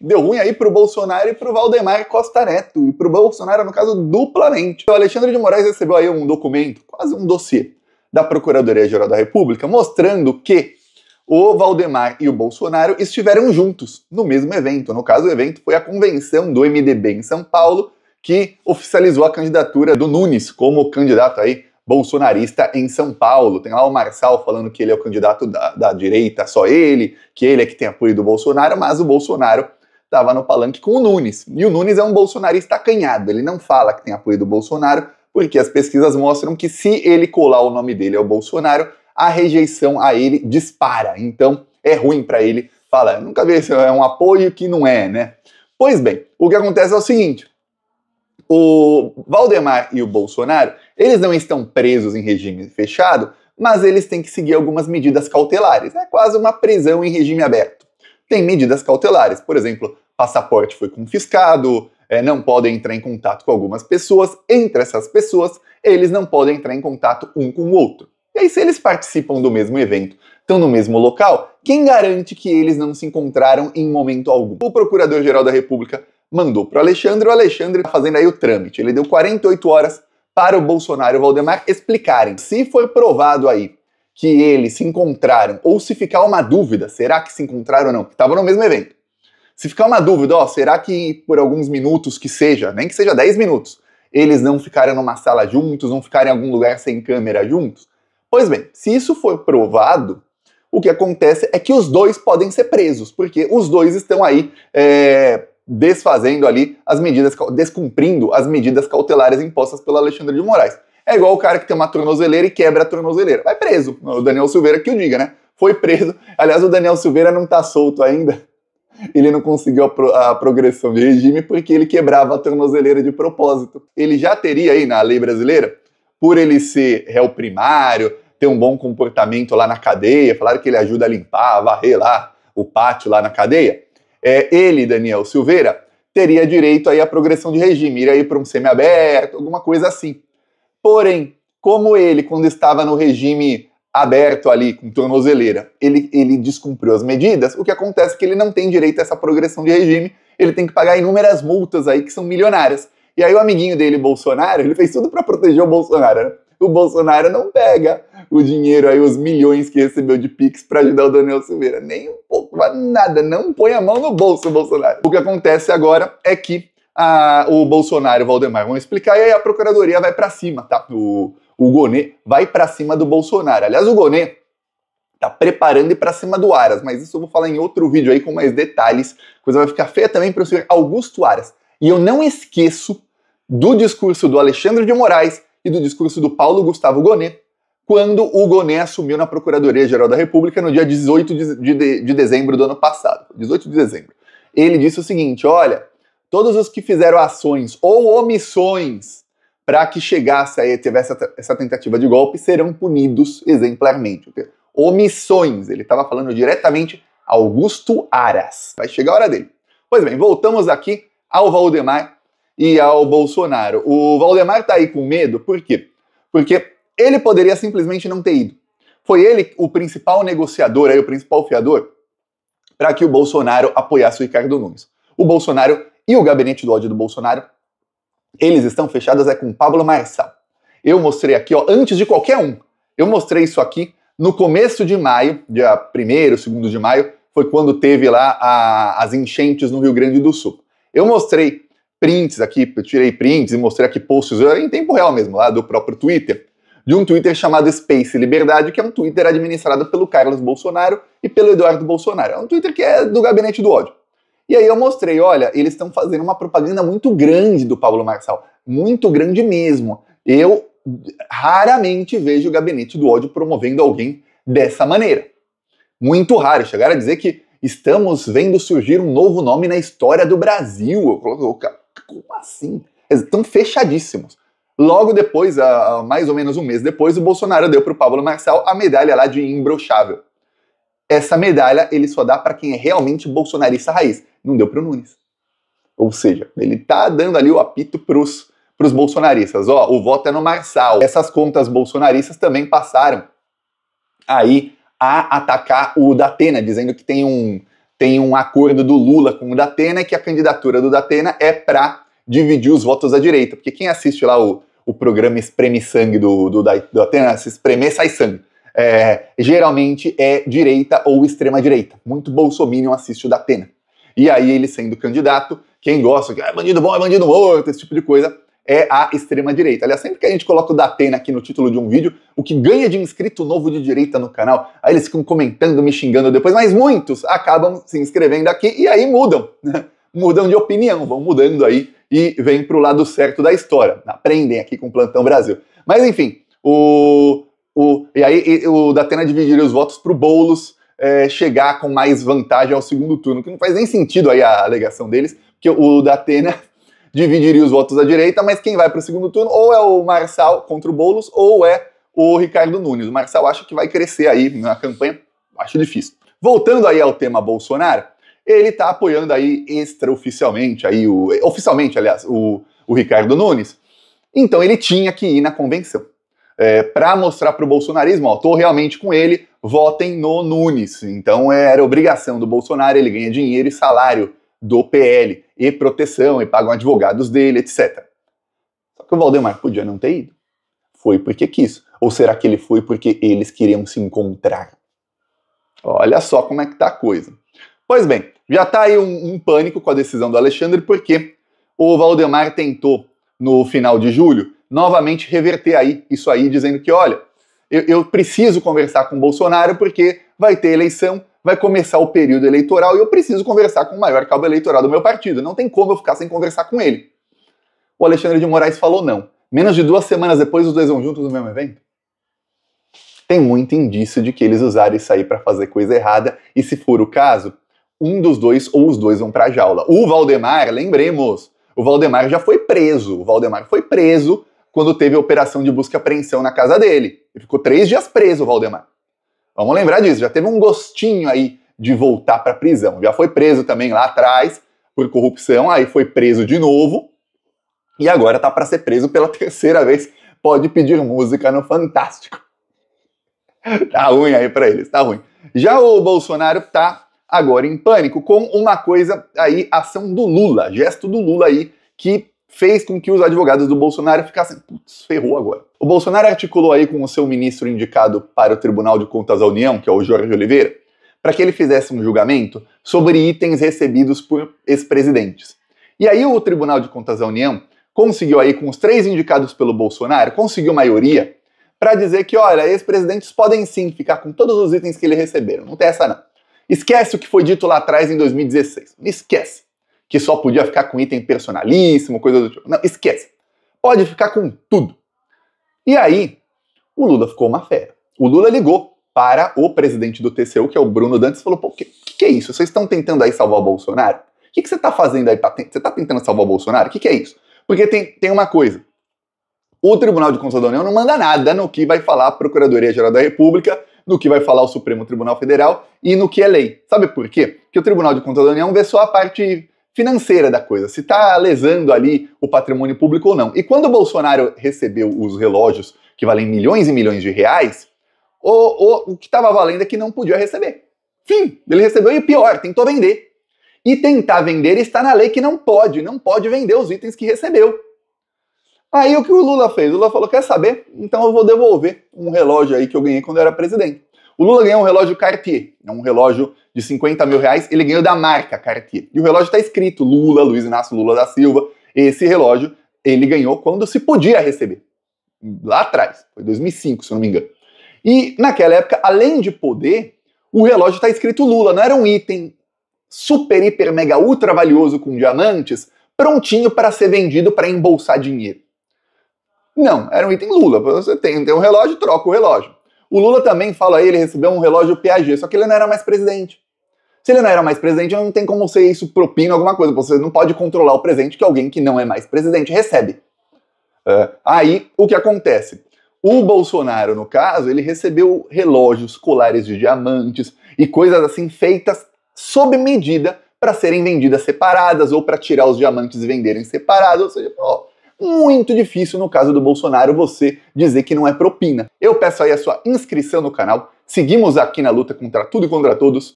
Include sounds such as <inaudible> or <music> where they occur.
Deu ruim aí pro Bolsonaro e pro Valdemar Costa Neto. E pro Bolsonaro, no caso, duplamente. O Alexandre de Moraes recebeu aí um documento, quase um dossiê, da Procuradoria-Geral da República, mostrando que o Valdemar e o Bolsonaro estiveram juntos no mesmo evento. No caso, o evento foi a convenção do MDB em São Paulo, que oficializou a candidatura do Nunes como candidato aí bolsonarista em São Paulo. Tem lá o Marçal falando que ele é o candidato da, da direita, só ele, que ele é que tem apoio do Bolsonaro, mas o Bolsonaro estava no palanque com o Nunes. E o Nunes é um bolsonarista acanhado, ele não fala que tem apoio do Bolsonaro, porque as pesquisas mostram que se ele colar o nome dele ao Bolsonaro, a rejeição a ele dispara. Então é ruim para ele falar. Nunca vi se é um apoio que não é, né? Pois bem, o que acontece é o seguinte: o Valdemar e o Bolsonaro, eles não estão presos em regime fechado, mas eles têm que seguir algumas medidas cautelares. É quase uma prisão em regime aberto. Tem medidas cautelares, por exemplo, passaporte foi confiscado, é, não podem entrar em contato com algumas pessoas. Entre essas pessoas, eles não podem entrar em contato um com o outro. E aí, se eles participam do mesmo evento, estão no mesmo local, quem garante que eles não se encontraram em momento algum? O Procurador-Geral da República mandou para o Alexandre, o Alexandre tá fazendo aí o trâmite. Ele deu 48 horas para o Bolsonaro e o Valdemar explicarem. Se for provado aí que eles se encontraram, ou se ficar uma dúvida, será que se encontraram ou não, que estavam no mesmo evento, se ficar uma dúvida, ó, será que por alguns minutos que seja, nem que seja 10 minutos, eles não ficarem numa sala juntos, não ficarem em algum lugar sem câmera juntos? Pois bem, se isso for provado, o que acontece é que os dois podem ser presos, porque os dois estão aí é, desfazendo ali as medidas, descumprindo as medidas cautelares impostas pelo Alexandre de Moraes. É igual o cara que tem uma tornozeleira e quebra a tornozeleira. Vai preso. O Daniel Silveira que o diga, né? Foi preso. Aliás, o Daniel Silveira não tá solto ainda ele não conseguiu a, pro, a, progressão de regime porque ele quebrava a tornozeleira de propósito. Ele já teria aí na lei brasileira, por ele ser réu primário, ter um bom comportamento lá na cadeia, falaram que ele ajuda a limpar, a varrer lá o pátio lá na cadeia. É, ele, Daniel Silveira, teria direito aí à progressão de regime, ir aí para um semiaberto, alguma coisa assim. Porém, como ele, quando estava no regime aberto ali com tornozeleira, ele, ele descumpriu as medidas, o que acontece é que ele não tem direito a essa progressão de regime, ele tem que pagar inúmeras multas aí que são milionárias. E aí o amiguinho dele, Bolsonaro, ele fez tudo para proteger o Bolsonaro. Né? O Bolsonaro não pega o dinheiro aí, os milhões que recebeu de Pix para ajudar o Daniel Silveira. Nem um pouco, nada, não põe a mão no bolso, Bolsonaro. O que acontece agora é que a, ah, o Bolsonaro e o Valdemar vão explicar, e aí a procuradoria vai para cima, tá? O, o Gonê vai para cima do Bolsonaro. Aliás, o Gonê tá preparando e para cima do Aras, mas isso eu vou falar em outro vídeo aí com mais detalhes. A coisa vai ficar feia também para o senhor Augusto Aras. E eu não esqueço do discurso do Alexandre de Moraes e do discurso do Paulo Gustavo Gonê quando o Gonê assumiu na Procuradoria-Geral da República no dia 18 de, de, de dezembro do ano passado. 18 de dezembro. Ele disse o seguinte: olha, todos os que fizeram ações ou omissões para que chegasse aí, tivesse essa tentativa de golpe, serão punidos exemplarmente. Omissões, ele estava falando diretamente a Augusto Aras. Vai chegar a hora dele. Pois bem, voltamos aqui ao Valdemar e ao Bolsonaro. O Valdemar está aí com medo, por quê? Porque ele poderia simplesmente não ter ido. Foi ele o principal negociador, aí, o principal fiador, para que o Bolsonaro apoiasse o Ricardo Nunes. O Bolsonaro e o gabinete do ódio do Bolsonaro eles estão fechadas é com Pablo Marçal. Eu mostrei aqui, ó, antes de qualquer um. Eu mostrei isso aqui no começo de maio, dia 1 2 de maio, foi quando teve lá a, as enchentes no Rio Grande do Sul. Eu mostrei prints aqui, eu tirei prints e mostrei aqui posts eh, em tempo real mesmo, lá do próprio Twitter, de um Twitter chamado Space Liberdade, que é um Twitter administrado pelo Carlos Bolsonaro e pelo Eduardo Bolsonaro. É um Twitter que é do gabinete do ódio. E aí eu mostrei, olha, eles estão fazendo uma propaganda muito grande do Pablo Marçal, muito grande mesmo. Eu raramente vejo o gabinete do ódio promovendo alguém dessa maneira. Muito raro. Chegaram a dizer que estamos vendo surgir um novo nome na história do Brasil. Eu como assim? Eles estão fechadíssimos. Logo depois, a, mais ou menos um mês depois, o Bolsonaro deu para o Pablo Marçal a medalha lá de imbrochável essa medalha ele só dá para quem é realmente bolsonarista raiz. Não deu para o Nunes. Ou seja, ele tá dando ali o apito pros, pros bolsonaristas. Ó, o voto é no Marçal. Essas contas bolsonaristas também passaram aí a atacar o Datena, dizendo que tem um, tem um acordo do Lula com o Datena e que a candidatura do Datena é para dividir os votos da direita. Porque quem assiste lá o, o programa Espreme Sangue do, do, do Datena, se espremer sai sangue é, geralmente é direita ou extrema-direita. Muito bolsominion assiste o da pena. E aí ele sendo candidato, quem gosta, ah, é ah, bandido bom, é bandido morto, esse tipo de coisa, é a extrema-direita. Aliás, sempre que a gente coloca o Atena aqui no título de um vídeo, o que ganha de inscrito novo de direita no canal, aí eles ficam comentando, me xingando depois, mas muitos acabam se inscrevendo aqui e aí mudam, né? mudam de opinião, vão mudando aí e vêm para o lado certo da história. Aprendem aqui com o Plantão Brasil. Mas enfim, o... O, e aí o Datena dividiria os votos para o Boulos é, chegar com mais vantagem ao segundo turno, que não faz nem sentido aí a alegação deles, porque o Datena <laughs> dividiria os votos à direita, mas quem vai para o segundo turno ou é o Marçal contra o Boulos ou é o Ricardo Nunes. O Marçal acha que vai crescer aí na campanha, acho difícil. Voltando aí ao tema Bolsonaro, ele está apoiando aí extraoficialmente, aí o, oficialmente, aliás, o, o Ricardo Nunes. Então ele tinha que ir na convenção é, para mostrar para o bolsonarismo, ó, tô realmente com ele, votem no Nunes. Então é, era obrigação do Bolsonaro, ele ganha dinheiro e salário do PL, e proteção, e pagam advogados dele, etc. Só que o Valdemar podia não ter ido. Foi porque quis. Ou será que ele foi porque eles queriam se encontrar? Olha só como é que tá a coisa. Pois bem, já tá aí um, um pânico com a decisão do Alexandre, porque o Valdemar tentou, no final de julho, novamente reverter aí isso aí, dizendo que, olha, eu, eu preciso conversar com o Bolsonaro porque vai ter eleição, vai começar o período eleitoral e eu preciso conversar com o maior cabo eleitoral do meu partido. Não tem como eu ficar sem conversar com ele. O Alexandre de Moraes falou não. Menos de duas semanas depois, os dois vão juntos no mesmo evento. Tem muito indício de que eles usaram isso aí para fazer coisa errada e, se for o caso, um dos dois ou os dois vão para a jaula. O Valdemar, lembremos, o Valdemar já foi preso. O Valdemar foi preso quando teve a operação de busca e apreensão na casa dele. Ele ficou três dias preso, Valdemar. Vamos lembrar disso, já teve um gostinho aí de voltar para a prisão. Já foi preso também lá atrás por corrupção, aí foi preso de novo e agora tá para ser preso pela <laughs> terceira vez. Pode pedir música no Fantástico. Tá ruim aí para eles, tá ruim. Já o Bolsonaro tá agora em pânico com uma coisa aí, ação do Lula, gesto do Lula aí que fez com que os advogados do Bolsonaro ficassem, putz, ferrou agora. O Bolsonaro articulou aí com o seu ministro indicado para o Tribunal de Contas da União, que é o Jorge Oliveira, para que ele fizesse um julgamento sobre itens recebidos por ex-presidentes. E aí o Tribunal de Contas da União conseguiu aí com os três indicados pelo Bolsonaro, conseguiu maioria para dizer que, olha, ex-presidentes podem sim ficar com todos os itens que ele receberam, não tem essa não. Esquece o que foi dito lá atrás em 2016. Esquece que só podia ficar com item personalíssimo, coisa do tipo. Não, esquece. Pode ficar com tudo. E aí, o Lula ficou uma fera. O Lula ligou para o presidente do TCU, que é o Bruno Dantes, e falou: pô, o que, que, é isso? Vocês estão tentando aí salvar o Bolsonaro? O que, que você está fazendo aí? você está tentando salvar o Bolsonaro? O que, que é isso? Porque tem, tem uma coisa. O Tribunal de Contas da União não manda nada no que vai falar a Procuradoria-Geral da República, no que vai falar o Supremo Tribunal Federal e no que é lei. Sabe por quê? Porque o Tribunal de Contas da União vê só a parte financeira da coisa, se está lesando ali o patrimônio público ou não. E quando o Bolsonaro recebeu os relógios que valem milhões e milhões de reais, o, o, o que estava valendo é que não podia receber. Fim, ele recebeu e pior, tentou vender. E tentar vender está na lei que não pode, não pode vender os itens que recebeu. Aí o que o Lula fez? O Lula falou: quer saber? Então eu vou devolver um relógio aí que eu ganhei quando eu era presidente. O Lula ganhou um relógio Cartier, é um relógio de 50 mil reais, ele ganhou da marca Cartier. E o relógio está escrito Lula, Luiz Inácio Lula da Silva. Esse relógio ele ganhou quando se podia receber, lá atrás, foi 2005, se eu não me engano. E naquela época, além de poder, o relógio está escrito Lula, não era um item super, hiper, mega, ultra valioso com diamantes, prontinho para ser vendido para embolsar dinheiro. Não, era um item Lula. Você tem, tem um relógio, troca o relógio. O Lula também fala aí, ele recebeu um relógio Piaget, só que ele não era mais presidente. Se ele não era mais presidente, não tem como ser isso propina alguma coisa. Você não pode controlar o presente que alguém que não é mais presidente recebe. Uh, aí, o que acontece? O Bolsonaro, no caso, ele recebeu relógios, colares de diamantes e coisas assim feitas sob medida para serem vendidas separadas ou para tirar os diamantes e venderem separados. Ou seja, ó, muito difícil no caso do Bolsonaro você dizer que não é propina. Eu peço aí a sua inscrição no canal. Seguimos aqui na luta contra tudo e contra todos.